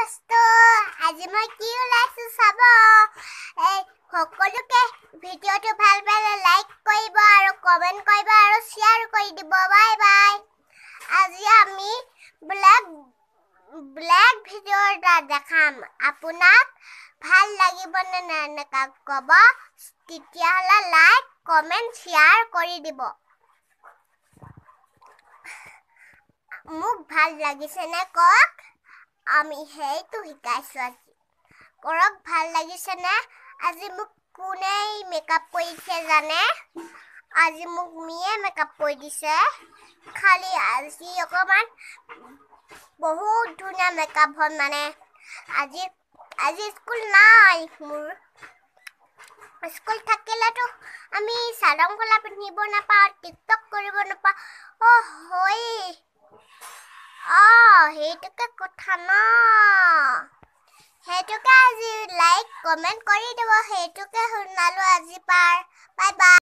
দোস্তো আজি মই কি ওলাইছোঁ চাব দেখাম আপোনাক ভাল ক'ব তেতিয়াহ'লে লাইক কমেণ্ট শ্বেয়াৰ কৰি দিব মোক ভাল লাগিছেনে কওক আমি সেইটো শিকাইছোঁ আজি কৰক ভাল লাগিছেনে আজি মোক কোনে মেকআপ কৰিছে জানে আজি মোক মিয়ে মেকআপ কৰি দিছে খালি আজি অকণমান বহুত ধুনীয়া মেকআপ হয় মানে আজি আজি স্কুল নাই মোৰ স্কুল থাকিলেতো আমি চাদং কলা পিন্ধিব নাপাওঁ টিকটক কৰিব নাপাওঁ অ' হয় সেইটোকে কথা ন সেইটোকে আজি লাইক কমেণ্ট কৰি দিব সেইটোকে শুনালোঁ আজি পাৰ বাই বাই